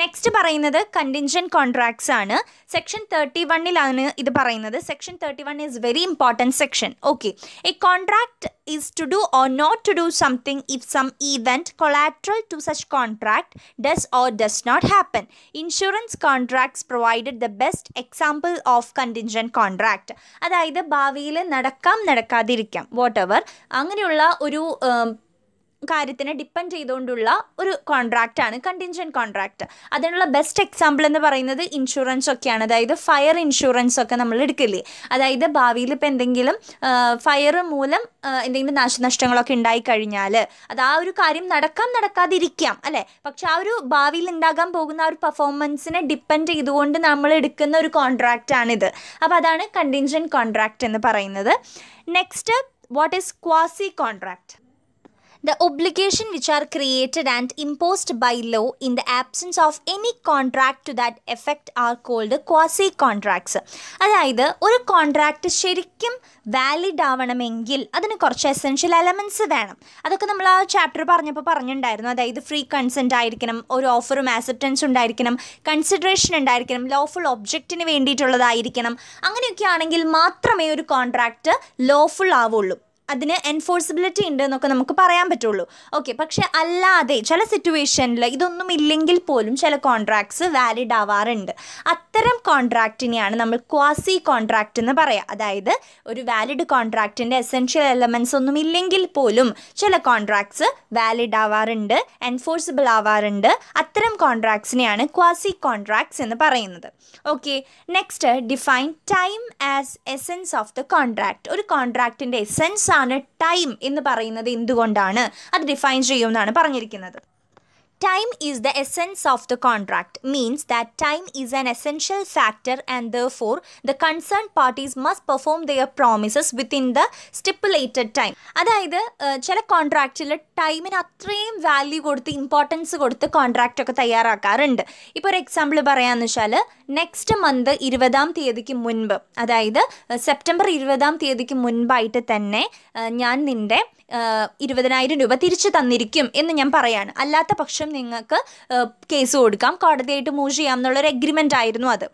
നെക്സ്റ്റ് പറയുന്നത് കണ്ടിൻഷൻ കോൺട്രാക്ട്സ് ആണ് സെക്ഷൻ തേർട്ടി വണ്ണിലാണ് ഇത് പറയുന്നത് section thirty one is very important section okay a contract is to do or not to do something if some event collateral to such contract does or does not happen insurance contracts provided the best example of contingent contract അതായത് ഭാവിയിൽ നടക്കാം നടക്കാതിരിക്കാം what ever അങ്ങനെയുള്ള ഒരു കാര്യത്തിനെ depend ചെയ്തുകൊണ്ടുള്ള ഒരു contract ആണ് contingent contract അതിനുള്ള ബെസ്റ്റ് എക്സാമ്പിൾ എന്ന് പറയുന്നത് ഇൻഷുറൻസ് ഒക്കെയാണ് അതായത് ഫയർ ഇൻഷുറൻസ് ഒക്കെ നമ്മൾ എടുക്കില്ലേ അതായത് ഭാവിയിൽ ഇപ്പം എന്തെങ്കിലും ഫയർ മൂലം എന്തെങ്കിലും നാശനഷ്ടങ്ങളൊക്കെ ഉണ്ടായി കഴിഞ്ഞാൽ അത് ആ ഒരു കാര്യം നടക്കാം നടക്കാതിരിക്കാം അല്ലേ പക്ഷെ ആ ഒരു ഭാവിയിൽ ഉണ്ടാകാൻ പോകുന്ന ആ ഒരു പെർഫോമൻസിനെ ഡിപ്പെൻഡ് ചെയ്തുകൊണ്ട് നമ്മൾ എടുക്കുന്ന ഒരു കോൺട്രാക്റ്റാണിത് അപ്പോൾ അതാണ് കണ്ടിൻജൻറ്റ് കോൺട്രാക്റ്റ് എന്ന് പറയുന്നത് next what is quasi contract the obligation which are created and imposed by law in the absence of any contract to that effect are called quasi contracts അതായത് ഒരു കോൺട്രാക്ട് ശരിക്കും വാലിഡ് ആവണമെങ്കിൽ അതിന് കുറച്ച് essential elements വേണം അതൊക്കെ നമ്മൾ ആ ചാപ്റ്റർ പറഞ്ഞപ്പോൾ പറഞ്ഞിട്ടുണ്ടായിരുന്നു അതായത് ഫ്രീ കൺസെൻറ്റ് ആയിരിക്കണം ഒരു ഓഫറും ആക്സെപ്റ്റൻസ് ഉണ്ടായിരിക്കണം കൺസിഡറേഷൻ ഉണ്ടായിരിക്കണം ലോഫുൾ ഒബ്ജക്റ്റിന് വേണ്ടിയിട്ടുള്ളതായിരിക്കണം അങ്ങനെയൊക്കെ ആണെങ്കിൽ മാത്രമേ ഒരു കോൺട്രാക്ട് ലോഫുൾ ആവുള്ളൂ അതിന് എൻഫോഴ്സിബിലിറ്റി ഉണ്ട് എന്നൊക്കെ നമുക്ക് പറയാൻ പറ്റുള്ളൂ ഓക്കെ പക്ഷെ അല്ലാതെ ചില സിറ്റുവേഷനിൽ ഇതൊന്നും ഇല്ലെങ്കിൽ പോലും ചില കോൺട്രാക്ട്സ് വാലിഡ് ആവാറുണ്ട് അത്തരം കോൺട്രാക്റ്റിനെയാണ് നമ്മൾ ക്വാസി കോൺട്രാക്റ്റ് എന്ന് പറയുക അതായത് ഒരു വാലിഡ് കോൺട്രാക്റ്റിൻ്റെ എസെൻഷ്യൽ എലമെൻസ് ഒന്നും ഇല്ലെങ്കിൽ പോലും ചില കോൺട്രാക്ട്സ് വാലിഡ് ആവാറുണ്ട് എൻഫോഴ്സിബിൾ ആവാറുണ്ട് അത്തരം കോൺട്രാക്ട്സിനെയാണ് ക്വാസി കോൺട്രാക്ട്സ് എന്ന് പറയുന്നത് okay next define time as essence of the contract ഒരു കോൺട്രാക്റ്റിൻ്റെ എസെൻസ് എന്താണ് ടൈം എന്ന് പറയുന്നത് എന്തുകൊണ്ടാണ് അത് ഡിഫൈൻ ചെയ്യുമെന്നാണ് പറഞ്ഞിരിക്കുന്നത് Time is the essence of the contract means that time is an essential factor and therefore the concerned parties must perform their promises within the stipulated time. അതായത് ചില കോൺട്രാക്റ്റിൽ ടൈമിന് അത്രയും വാല്യൂ കൊടുത്ത് ഇമ്പോർട്ടൻസ് കൊടുത്ത് കോൺട്രാക്റ്റ് ഒക്കെ തയ്യാറാക്കാറുണ്ട് ഇപ്പോൾ ഒരു എക്സാമ്പിൾ പറയാമെന്ന് വെച്ചാൽ നെക്സ്റ്റ് മന്ത് ഇരുപതാം തീയതിക്ക് മുൻപ് അതായത് സെപ്റ്റംബർ ഇരുപതാം തീയതിക്ക് മുൻപായിട്ട് തന്നെ ഞാൻ നിൻ്റെ ഇരുപതിനായിരം രൂപ തിരിച്ചു തന്നിരിക്കും എന്ന് ഞാൻ പറയാണ് അല്ലാത്ത പക്ഷം നിങ്ങൾക്ക് കേസ് കൊടുക്കാം കോടതിയായിട്ട് മൂവ് ചെയ്യാം എന്നുള്ളൊരു എഗ്രിമെൻ്റ് ആയിരുന്നു അത്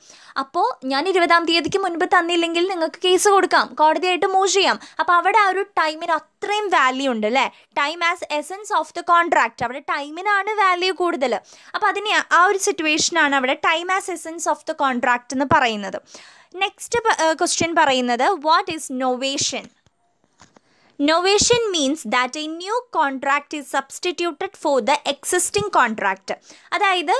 അപ്പോൾ ഞാൻ ഇരുപതാം തീയതിക്ക് മുൻപ് തന്നില്ലെങ്കിൽ നിങ്ങൾക്ക് കേസ് കൊടുക്കാം കോടതിയായിട്ട് മൂവ് ചെയ്യാം അപ്പോൾ അവിടെ ആ ഒരു ടൈമിന് അത്രയും വാല്യൂ ഉണ്ട് അല്ലേ time as essence of the contract അവിടെ ടൈമിനാണ് വാല്യൂ കൂടുതൽ അപ്പോൾ അതിന് ആ ഒരു സിറ്റുവേഷനാണ് അവിടെ time as essence of the contract എന്ന് പറയുന്നത് നെക്സ്റ്റ് ക്വസ്റ്റ്യൻ പറയുന്നത് what is novation Novation means that a new contract is substituted for the existing contract. അതായത്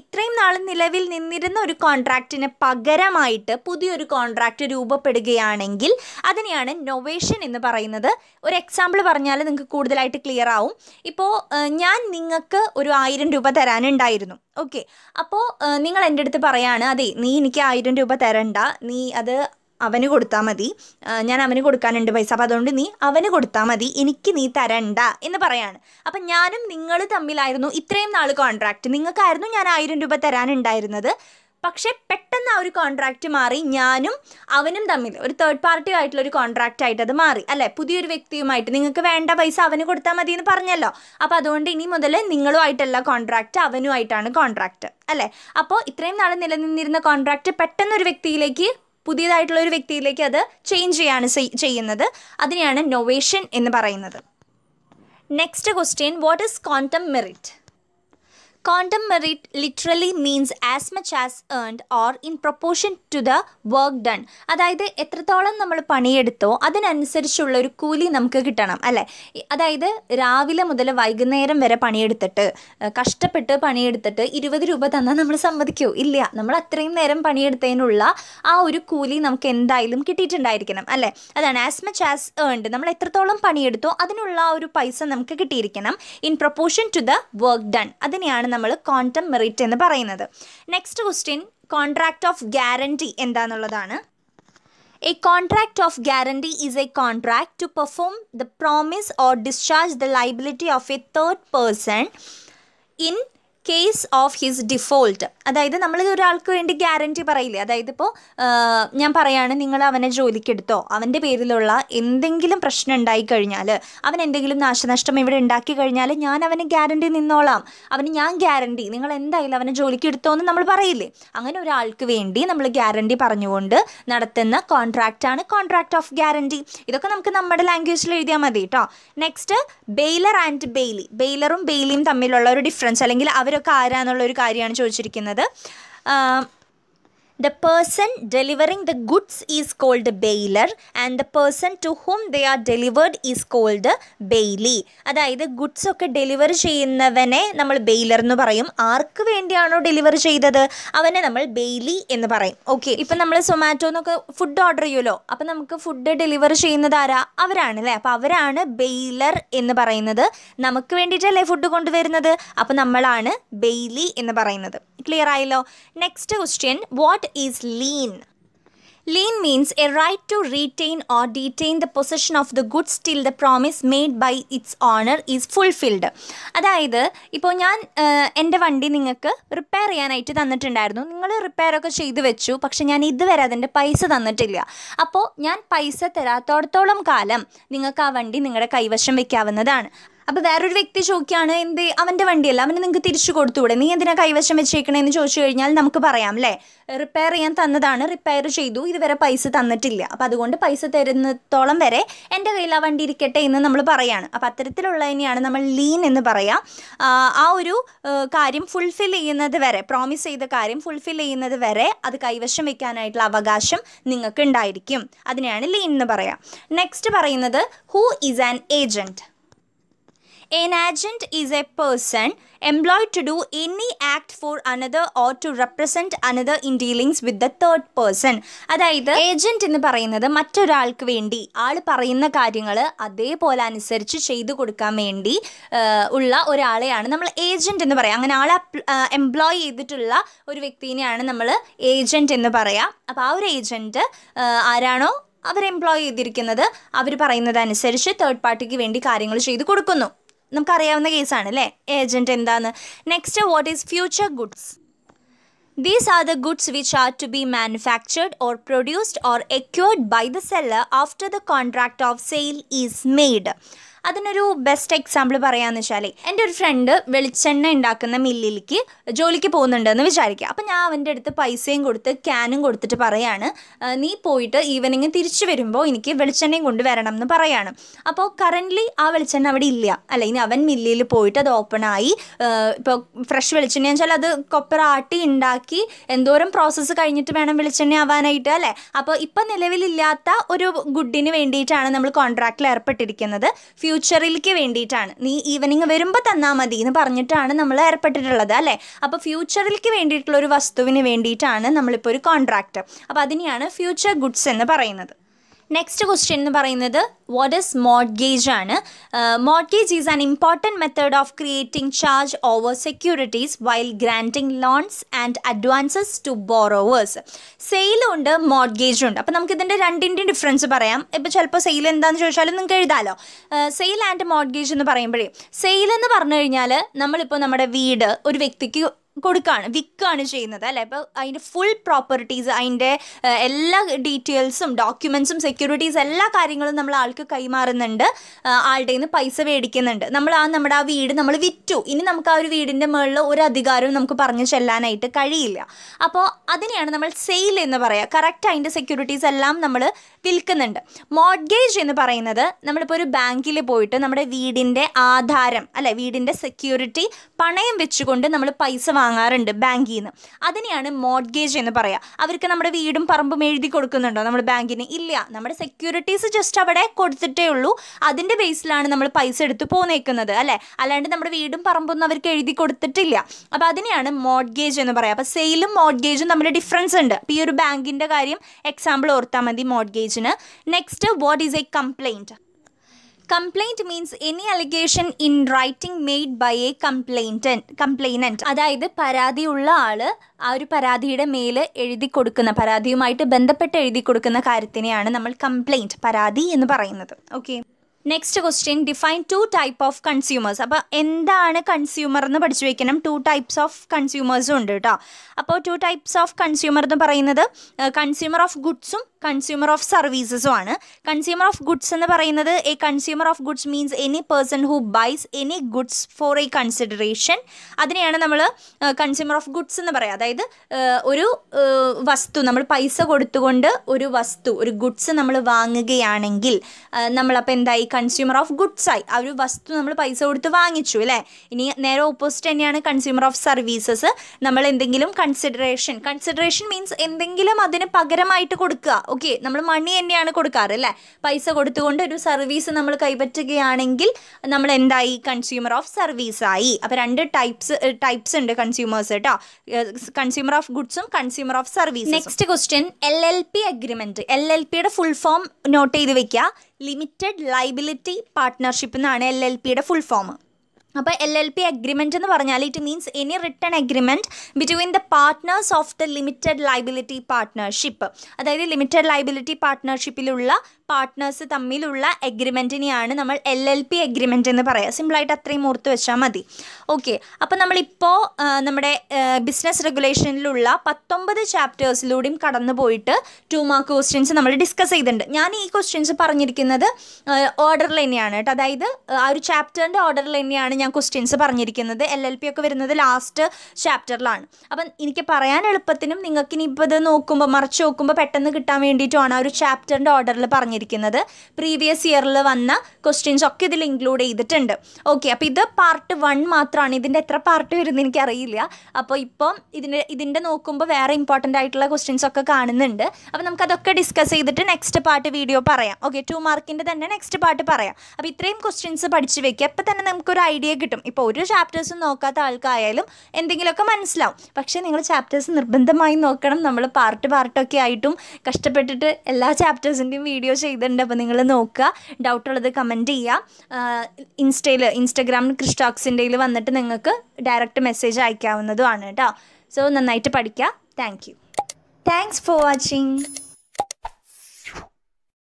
ഇത്രയും നാൾ നിലവിൽ നിന്നിരുന്ന ഒരു കോൺട്രാക്റ്റിന് പകരമായിട്ട് പുതിയൊരു കോൺട്രാക്റ്റ് രൂപപ്പെടുകയാണെങ്കിൽ അതിനെയാണ് നൊവേഷൻ എന്ന് പറയുന്നത് ഒരു എക്സാമ്പിൾ പറഞ്ഞാൽ നിങ്ങൾക്ക് കൂടുതലായിട്ട് ക്ലിയർ ആവും ഇപ്പോൾ ഞാൻ നിങ്ങൾക്ക് ഒരു ആയിരം രൂപ തരാനുണ്ടായിരുന്നു ഓക്കെ അപ്പോൾ നിങ്ങൾ എൻ്റെ അടുത്ത് പറയാണ് അതെ നീ എനിക്ക് ആയിരം രൂപ തരണ്ട നീ അത് അവന് കൊടുത്താൽ മതി ഞാൻ അവന് കൊടുക്കാനുണ്ട് പൈസ അപ്പം അതുകൊണ്ട് നീ അവന് കൊടുത്താൽ മതി എനിക്ക് നീ തരണ്ട എന്ന് പറയാണ് അപ്പം ഞാനും നിങ്ങൾ തമ്മിലായിരുന്നു ഇത്രയും നാൾ കോൺട്രാക്റ്റ് നിങ്ങൾക്കായിരുന്നു ഞാൻ ആയിരം രൂപ തരാനുണ്ടായിരുന്നത് പക്ഷേ പെട്ടെന്ന് ആ ഒരു കോൺട്രാക്റ്റ് മാറി ഞാനും അവനും തമ്മിൽ ഒരു തേർഡ് പാർട്ടി ആയിട്ടുള്ള ഒരു കോൺട്രാക്റ്റ് ആയിട്ട് അത് മാറി അല്ലേ പുതിയൊരു വ്യക്തിയുമായിട്ട് നിങ്ങൾക്ക് വേണ്ട പൈസ അവന് കൊടുത്താൽ മതി എന്ന് പറഞ്ഞല്ലോ അപ്പോൾ അതുകൊണ്ട് ഇനി മുതൽ നിങ്ങളുമായിട്ടല്ല കോൺട്രാക്റ്റ് അവനുമായിട്ടാണ് കോൺട്രാക്റ്റ് അല്ലേ അപ്പോൾ ഇത്രയും നാൾ നിലനിന്നിരുന്ന കോൺട്രാക്റ്റ് പെട്ടെന്നൊരു വ്യക്തിയിലേക്ക് പുതിയതായിട്ടുള്ള ഒരു വ്യക്തിയിലേക്ക് അത് ചേഞ്ച് ചെയ്യാണ് ചെയ്യുന്നത് അതിനെയാണ് നൊവേഷൻ എന്ന് പറയുന്നത് next question what is quantum merit Quantum merit literally means as much as earned or in proportion to the work done. അതായത് എത്രത്തോളം നമ്മൾ പണിയെടുത്തോ അതിനനുസരിച്ചുള്ള ഒരു കൂലി നമുക്ക് കിട്ടണം അല്ലേ അതായത് രാവിലെ മുതൽ വൈകുന്നേരം വരെ പണിയെടുത്തിട്ട് കഷ്ടപ്പെട്ട് പണിയെടുത്തിട്ട് ഇരുപത് രൂപ തന്നാൽ നമ്മൾ സമ്മതിക്കൂ ഇല്ല നമ്മൾ അത്രയും നേരം പണിയെടുത്തതിനുള്ള ആ ഒരു കൂലി നമുക്ക് എന്തായാലും കിട്ടിയിട്ടുണ്ടായിരിക്കണം അല്ലേ അതാണ് ആസ് മച്ച് ആസ് ഏൺഡ് നമ്മൾ എത്രത്തോളം പണിയെടുത്തോ അതിനുള്ള ആ ഒരു പൈസ നമുക്ക് കിട്ടിയിരിക്കണം in proportion to the work done അതിനെയാണ് നമ്മൾ ക്വാണ്ടം മെറിറ്റ് എന്ന് പറയുന്നത് next question contract of guarantee എന്താണെന്നുള്ളതാണ് a contract of guarantee is a contract to perform the promise or discharge the liability of a third person in case of his default അതായത് നമ്മൾ ഒരാൾക്ക് വേണ്ടി guarantee പറയില്ലേ അതായത് ഇപ്പോൾ ഞാൻ പറയാണ് നിങ്ങൾ അവനെ ജോലിക്കെടുത്തോ അവൻ്റെ പേരിലുള്ള എന്തെങ്കിലും പ്രശ്നം ഉണ്ടായി കഴിഞ്ഞാൽ അവൻ എന്തെങ്കിലും നാശനഷ്ടം ഇവിടെ ഉണ്ടാക്കി കഴിഞ്ഞാൽ ഞാൻ അവന് ഗ്യാരണ്ടി നിന്നോളാം അവന് ഞാൻ ഗ്യാരണ്ടി നിങ്ങൾ എന്തായാലും അവനെ ജോലിക്കെടുത്തോ എന്ന് നമ്മൾ പറയില്ലേ അങ്ങനെ ഒരാൾക്ക് വേണ്ടി നമ്മൾ ഗ്യാരണ്ടി പറഞ്ഞുകൊണ്ട് നടത്തുന്ന കോൺട്രാക്റ്റാണ് കോൺട്രാക്ട് ഓഫ് ഗ്യാരണ്ടി ഇതൊക്കെ നമുക്ക് നമ്മുടെ ലാംഗ്വേജിൽ എഴുതിയാൽ മതി കേട്ടോ നെക്സ്റ്റ് ബെയിലർ ആൻഡ് ബെയിലി ബെയിലറും ബെയിലിയും തമ്മിലുള്ള ഒരു ഡിഫറൻസ് അല്ലെങ്കിൽ അവർ ഇവരൊക്കെ ആരാന്നുള്ള ഒരു കാര്യമാണ് ചോദിച്ചിരിക്കുന്നത് the person delivering the goods is called bailor and the person to whom they are delivered is called bailee അതായത് ഗുഡ്സ് ഒക്കെ ഡെലിവർ ചെയ്യുന്നവനെ നമ്മൾ ബെയിലർ എന്ന് പറയും ആർക്ക് വേണ്ടിയാണോ ഡെലിവർ ചെയ്തത് അവനെ നമ്മൾ ബെയ്ലി എന്ന് പറയും ഓക്കെ ഇപ്പം നമ്മൾ സൊമാറ്റോ എന്നൊക്കെ ഫുഡ് ഓർഡർ ചെയ്യുമല്ലോ അപ്പം നമുക്ക് ഫുഡ് ഡെലിവർ ചെയ്യുന്നത് ആരാ അവരാണ് അല്ലേ അപ്പം അവരാണ് ബെയിലർ എന്ന് പറയുന്നത് നമുക്ക് വേണ്ടിയിട്ടല്ലേ ഫുഡ് കൊണ്ടുവരുന്നത് അപ്പം നമ്മളാണ് ബെയ്ലി എന്ന് പറയുന്നത് ക്ലിയർ ആയല്ലോ next question what is lien. Lien means a right to retain or detain the possession of the goods till the promise made by its owner is fulfilled. അതായത് ഇപ്പോൾ ഞാൻ എൻ്റെ വണ്ടി നിങ്ങൾക്ക് റിപ്പയർ ചെയ്യാനായിട്ട് തന്നിട്ടുണ്ടായിരുന്നു നിങ്ങൾ റിപ്പയർ ഒക്കെ ചെയ്തു വെച്ചു പക്ഷെ ഞാൻ ഇതുവരെ അതിൻ്റെ പൈസ തന്നിട്ടില്ല അപ്പോൾ ഞാൻ പൈസ തരാത്തോടത്തോളം കാലം നിങ്ങൾക്ക് ആ വണ്ടി നിങ്ങളുടെ കൈവശം വയ്ക്കാവുന്നതാണ് അപ്പോൾ വേറൊരു വ്യക്തി ചോദിക്കുകയാണ് എന്ത് അവൻ്റെ വണ്ടിയല്ല അവന് നിങ്ങൾക്ക് തിരിച്ചു കൊടുത്തുകൂടെ നീ എന്തിനാ കൈവശം എന്ന് ചോദിച്ചു കഴിഞ്ഞാൽ നമുക്ക് പറയാം അല്ലേ റിപ്പയർ ചെയ്യാൻ തന്നതാണ് റിപ്പയർ ചെയ്തു ഇതുവരെ പൈസ തന്നിട്ടില്ല അപ്പം അതുകൊണ്ട് പൈസ തരുന്നത്തോളം വരെ എൻ്റെ കയ്യിൽ ആ വണ്ടി ഇരിക്കട്ടെ എന്ന് നമ്മൾ പറയാണ് അപ്പം അത്തരത്തിലുള്ളതിനെയാണ് നമ്മൾ ലീൻ എന്ന് പറയാം ആ ഒരു കാര്യം ഫുൾഫിൽ ചെയ്യുന്നത് വരെ പ്രോമിസ് ചെയ്ത കാര്യം ഫുൾഫിൽ ചെയ്യുന്നത് വരെ അത് കൈവശം വെക്കാനായിട്ടുള്ള അവകാശം നിങ്ങൾക്ക് ഉണ്ടായിരിക്കും അതിനെയാണ് ലീൻ എന്ന് പറയാം നെക്സ്റ്റ് പറയുന്നത് who is an agent An agent is a person employed to do any act for another or to represent another in dealings with the third person അതായത് ഏജന്റ് എന്ന് പറയുന്നത് മറ്റൊരാൾക്ക് വേണ്ടി ആൾ പറയുന്ന കാര്യങ്ങൾ അതേപോലെ അനുസരിച്ച് ചെയ്തു കൊടുക്കാൻ വേണ്ടി ഉള്ള ഒരാളെയാണ് നമ്മൾ ഏജന്റ് എന്ന് പറയാം അങ്ങനെ ആളെ എംപ്ലോയ് ചെയ്തിട്ടുള്ള ഒരു വ്യക്തിനെയാണ് നമ്മൾ ഏജന്റ് എന്ന് പറയാം അപ്പോൾ ആ ഒരു ഏജന്റ് ആരാണോ അവർ എംപ്ലോയ് ചെയ്തിരിക്കുന്നത് അവർ പറയുന്നതനുസരിച്ച് തേർഡ് പാർട്ടിക്ക് വേണ്ടി കാര്യങ്ങൾ ചെയ്തു കൊടുക്കുന്നു നമുക്കറിയാവുന്ന കേസാണ് അല്ലേ ഏജൻറ്റ് എന്താന്ന് next what is future goods these are the goods which are to be manufactured or produced or acquired by the seller after the contract of sale is made അതിനൊരു ബെസ്റ്റ് എക്സാമ്പിൾ പറയാന്ന് വെച്ചാല് എൻ്റെ ഒരു front വെളിച്ചെണ്ണ ഉണ്ടാക്കുന്ന മില്ലിലേക്ക് ജോലിക്ക് പോകുന്നുണ്ടെന്ന് വിചാരിക്കുക അപ്പം ഞാൻ അവൻ്റെ അടുത്ത് പൈസയും കൊടുത്ത് ക്യാനും കൊടുത്തിട്ട് പറയാണ് നീ പോയിട്ട് ഈവനിങ് തിരിച്ചു വരുമ്പോൾ എനിക്ക് വെളിച്ചെണ്ണയും കൊണ്ട് വരണം എന്ന് പറയാണ് അപ്പോൾ കറൻ്റ്ലി ആ വെളിച്ചെണ്ണ അവിടെ ഇല്ല അല്ല ഇനി അവൻ മില്ലിൽ പോയിട്ട് അത് ഓപ്പൺ ആയി ഇപ്പോൾ ഫ്രഷ് വെളിച്ചെണ്ണ വെച്ചാൽ അത് കൊപ്പറാട്ടി ഉണ്ടാക്കി എന്തോരം പ്രോസസ്സ് കഴിഞ്ഞിട്ട് വേണം വെളിച്ചെണ്ണ ആവാനായിട്ട് അല്ലേ അപ്പോൾ ഇപ്പം നിലവിലില്ലാത്ത ഒരു ഗുഡിന് വേണ്ടിയിട്ടാണ് നമ്മൾ കോൺട്രാക്റ്റിൽ ഏർപ്പെട്ടിരിക്കുന്നത് ഫ്യൂച്ചറിലേക്ക് വേണ്ടിയിട്ടാണ് നീ ഈവനിങ് വരുമ്പോൾ തന്നാൽ മതി എന്ന് പറഞ്ഞിട്ടാണ് നമ്മൾ ഏർപ്പെട്ടിട്ടുള്ളത് അല്ലേ അപ്പോൾ ഫ്യൂച്ചറിലേക്ക് വേണ്ടിയിട്ടുള്ള ഒരു വസ്തുവിന് വേണ്ടിയിട്ടാണ് നമ്മളിപ്പോൾ ഒരു കോൺട്രാക്റ്റ് അപ്പോൾ അതിനെയാണ് ഫ്യൂച്ചർ ഗുഡ്സ് എന്ന് പറയുന്നത് നെക്സ്റ്റ് ക്വസ്റ്റ്യൻ എന്ന് പറയുന്നത് വാട്ട് ഈസ് മോഡ്ഗേജ് ആണ് mortgage is an important method of creating charge over securities while granting loans and advances to borrowers സെയിലും ഉണ്ട് മോഡ്ഗേജും ഉണ്ട് അപ്പോൾ നമുക്കിതിൻ്റെ രണ്ടിൻ്റെയും ഡിഫറൻസ് പറയാം ഇപ്പോൾ ചിലപ്പോൾ സെയിൽ എന്താണെന്ന് ചോദിച്ചാലും നിങ്ങൾക്ക് എഴുതാമല്ലോ സെയിൽ ആൻഡ് മോഡ്ഗേജ് എന്ന് പറയുമ്പോഴേ സെയിൽ എന്ന് പറഞ്ഞു കഴിഞ്ഞാൽ നമ്മളിപ്പോൾ നമ്മുടെ വീട് ഒരു വ്യക്തിക്ക് കൊടുക്കുകയാണ് വിൽക്കുകയാണ് ചെയ്യുന്നത് അല്ലേ അപ്പോൾ അതിൻ്റെ ഫുൾ പ്രോപ്പർട്ടീസ് അതിൻ്റെ എല്ലാ ഡീറ്റെയിൽസും ഡോക്യുമെൻസും സെക്യൂരിറ്റീസ് എല്ലാ കാര്യങ്ങളും നമ്മൾ ആൾക്ക് കൈമാറുന്നുണ്ട് ആളുടെ നിന്ന് പൈസ മേടിക്കുന്നുണ്ട് നമ്മൾ ആ നമ്മുടെ ആ വീട് നമ്മൾ വിറ്റു ഇനി നമുക്ക് ആ ഒരു വീടിൻ്റെ മുകളിൽ ഒരു അധികാരവും നമുക്ക് പറഞ്ഞു ചെല്ലാനായിട്ട് കഴിയില്ല അപ്പോൾ അതിനെയാണ് നമ്മൾ സെയിൽ എന്ന് പറയുക കറക്റ്റ് അതിൻ്റെ സെക്യൂരിറ്റീസ് എല്ലാം നമ്മൾ വിൽക്കുന്നുണ്ട് മോഡ്ഗേജ് എന്ന് പറയുന്നത് നമ്മളിപ്പോൾ ഒരു ബാങ്കിൽ പോയിട്ട് നമ്മുടെ വീടിൻ്റെ ആധാരം അല്ലെ വീടിൻ്റെ സെക്യൂരിറ്റി പണയം വെച്ചുകൊണ്ട് നമ്മൾ പൈസ വാങ്ങാറുണ്ട് ബാങ്കിൽ നിന്ന് അതിനെയാണ് മോഡ്ഗേജ് എന്ന് പറയുക അവർക്ക് നമ്മുടെ വീടും പറമ്പും എഴുതി കൊടുക്കുന്നുണ്ടോ നമ്മുടെ ബാങ്കിന് ഇല്ല നമ്മുടെ സെക്യൂരിറ്റീസ് ജസ്റ്റ് അവിടെ കൊടുത്തിട്ടേ ഉള്ളൂ അതിൻ്റെ ബേസിലാണ് നമ്മൾ പൈസ എടുത്ത് പോന്നേക്കുന്നത് അല്ലേ അല്ലാണ്ട് നമ്മുടെ വീടും പറമ്പൊന്നും അവർക്ക് എഴുതി കൊടുത്തിട്ടില്ല അപ്പോൾ അതിനെയാണ് മോഡ്ഗേജ് എന്ന് പറയുക അപ്പോൾ സെയിലും മോഡ്ഗേജും തമ്മിൽ ഡിഫറൻസ് ഉണ്ട് അപ്പോൾ ഈ ഒരു ബാങ്കിൻ്റെ കാര്യം എക്സാമ്പിൾ ഓർത്താൽ മതി മോഡ്ഗേജിന് next what is a complaint complaint means any allegation in writing made by a complaint complainant അതായത് പരാതിയുള്ള ആൾ ആ ഒരു പരാതിയുടെ മേൽ എഴുതി കൊടുക്കുന്ന പരാതിയുമായിട്ട് ബന്ധപ്പെട്ട് എഴുതി കൊടുക്കുന്ന കാര്യത്തിനെയാണ് നമ്മൾ കംപ്ലൈൻറ്റ് പരാതി എന്ന് പറയുന്നത് okay next question define two type of consumers അപ്പോൾ എന്താണ് കൺസ്യൂമർ എന്ന് പഠിച്ചു വെക്കണം ടു ടൈപ്സ് ഓഫ് കൺസ്യൂമേഴ്സും ഉണ്ട് കേട്ടോ അപ്പോൾ ടു ടൈപ്സ് ഓഫ് കൺസ്യൂമർ എന്ന് പറയുന്നത് കൺസ്യൂമർ ഓഫ് ഗുഡ്സും കൺസ്യൂമർ ഓഫ് സർവീസസും ആണ് കൺസ്യൂമർ ഓഫ് ഗുഡ്സ് എന്ന് പറയുന്നത് a consumer of goods means any person who buys any goods for a consideration അതിനെയാണ് നമ്മൾ കൺസ്യൂമർ ഓഫ് ഗുഡ്സ് എന്ന് പറയുക അതായത് ഒരു വസ്തു നമ്മൾ പൈസ കൊടുത്തുകൊണ്ട് ഒരു വസ്തു ഒരു ഗുഡ്സ് നമ്മൾ വാങ്ങുകയാണെങ്കിൽ നമ്മളപ്പോൾ എന്തായി കൺസ്യൂമർ ഓഫ് ഗുഡ്സ് ആയി ആ ഒരു വസ്തു നമ്മൾ പൈസ കൊടുത്ത് വാങ്ങിച്ചു അല്ലേ ഇനി നേരെ ഓപ്പോസിറ്റ് തന്നെയാണ് കൺസ്യൂമർ ഓഫ് സർവീസസ് നമ്മൾ എന്തെങ്കിലും കൺസിഡറേഷൻ കൺസിഡറേഷൻ മീൻസ് എന്തെങ്കിലും അതിന് പകരമായിട്ട് കൊടുക്കുക ഓക്കെ നമ്മൾ മണി തന്നെയാണ് കൊടുക്കാറ് അല്ലേ പൈസ കൊടുത്തുകൊണ്ട് ഒരു സർവീസ് നമ്മൾ കൈപറ്റുകയാണെങ്കിൽ നമ്മൾ എന്തായി കൺസ്യൂമർ ഓഫ് സർവീസ് ആയി അപ്പോൾ രണ്ട് ടൈപ്സ് ടൈപ്സ് ഉണ്ട് കൺസ്യൂമേഴ്സ് കേട്ടോ കൺസ്യൂമർ ഓഫ് ഗുഡ്സും consumer of service next question L L P agreement L L പിയുടെ ഫുൾ ഫോം നോട്ട് ചെയ്ത് വെക്കുക ലിമിറ്റഡ് ലൈബിലിറ്റി പാർട്ട്ണർഷിപ്പ് എന്നാണ് എൽ എൽ പിയുടെ ഫുൾ ഫോം അപ്പോൾ എൽ എൽ പി അഗ്രിമെൻ്റ് എന്ന് പറഞ്ഞാൽ it means any written agreement between the partners of the limited liability partnership അതായത് limited liability പാർട്ട്ണർഷിപ്പിലുള്ള പാർട്ട്നേഴ്സ് തമ്മിലുള്ള അഗ്രിമെൻറ്റിനെയാണ് നമ്മൾ എൽ എൽ പി അഗ്രിമെൻ്റ് എന്ന് പറയുക സിമ്പിളായിട്ട് അത്രയും ഓർത്ത് വെച്ചാൽ മതി ഓക്കെ അപ്പോൾ നമ്മളിപ്പോൾ നമ്മുടെ ബിസിനസ് റെഗുലേഷനിലുള്ള പത്തൊമ്പത് ചാപ്റ്റേഴ്സിലൂടെയും കടന്നു പോയിട്ട് ടു മാർക്ക് ക്വസ്റ്റ്യൻസ് നമ്മൾ ഡിസ്കസ് ചെയ്തിട്ടുണ്ട് ഞാൻ ഈ ക്വസ്റ്റ്യൻസ് പറഞ്ഞിരിക്കുന്നത് ഓർഡറിൽ തന്നെയാണ് കേട്ടോ അതായത് ആ ഒരു ചാപ്റ്ററിൻ്റെ ഓർഡറിൽ തന്നെയാണ് ഞാൻ ഞാൻ ക്വസ്റ്റ്യൻസ് പറഞ്ഞിരിക്കുന്നത് എൽ എൽ പി ഒക്കെ വരുന്നത് ലാസ്റ്റ് ചാപ്റ്ററിലാണ് അപ്പം എനിക്ക് പറയാൻ എളുപ്പത്തിനും നിങ്ങൾക്ക് ഇനി ഇപ്പോൾ ഇത് നോക്കുമ്പോൾ മറിച്ച് നോക്കുമ്പോൾ പെട്ടെന്ന് കിട്ടാൻ വേണ്ടിയിട്ടുമാണ് ആ ഒരു ചാപ്റ്ററിൻ്റെ ഓർഡറിൽ പറഞ്ഞിരിക്കുന്നത് പ്രീവിയസ് ഇയറിൽ വന്ന ക്വസ്റ്റ്യൻസ് ഒക്കെ ഇതിൽ ഇൻക്ലൂഡ് ചെയ്തിട്ടുണ്ട് ഓക്കെ അപ്പോൾ ഇത് പാർട്ട് വൺ മാത്രമാണ് ഇതിൻ്റെ എത്ര പാർട്ട് വരുന്നത് എനിക്കറിയില്ല അപ്പോൾ ഇപ്പം ഇതിൻ്റെ ഇതിൻ്റെ നോക്കുമ്പോൾ വേറെ ഇമ്പോർട്ടൻ്റ് ആയിട്ടുള്ള ക്വസ്റ്റ്യൻസ് ഒക്കെ കാണുന്നുണ്ട് അപ്പോൾ നമുക്കതൊക്കെ ഡിസ്കസ് ചെയ്തിട്ട് നെക്സ്റ്റ് പാർട്ട് വീഡിയോ പറയാം ഓക്കെ ടു മാർക്കിൻ്റെ തന്നെ നെക്സ്റ്റ് പാർട്ട് പറയാം അപ്പോൾ ഇത്രയും ക്വസ്റ്റ്യൻസ് പഠിച്ചു വെക്കുക അപ്പോൾ തന്നെ നമുക്കൊരു ഐഡിയ ഐഡിയ കിട്ടും ഇപ്പോൾ ഒരു ചാപ്റ്റേഴ്സും നോക്കാത്ത ആൾക്കായാലും എന്തെങ്കിലുമൊക്കെ മനസ്സിലാവും പക്ഷേ നിങ്ങൾ ചാപ്റ്റേഴ്സ് നിർബന്ധമായി നോക്കണം നമ്മൾ പാർട്ട് പാർട്ടൊക്കെ ആയിട്ടും കഷ്ടപ്പെട്ടിട്ട് എല്ലാ ചാപ്റ്റേഴ്സിൻ്റെയും വീഡിയോ ചെയ്തിട്ടുണ്ട് അപ്പോൾ നിങ്ങൾ നോക്കുക ഉള്ളത് കമൻറ്റ് ചെയ്യുക ഇൻസ്റ്റയിൽ ഇൻസ്റ്റഗ്രാമിൽ ക്രിസ്റ്റോക്സിൻ്റെയിൽ വന്നിട്ട് നിങ്ങൾക്ക് ഡയറക്റ്റ് മെസ്സേജ് അയക്കാവുന്നതുമാണ് കേട്ടോ സോ നന്നായിട്ട് പഠിക്കുക thank you thanks for watching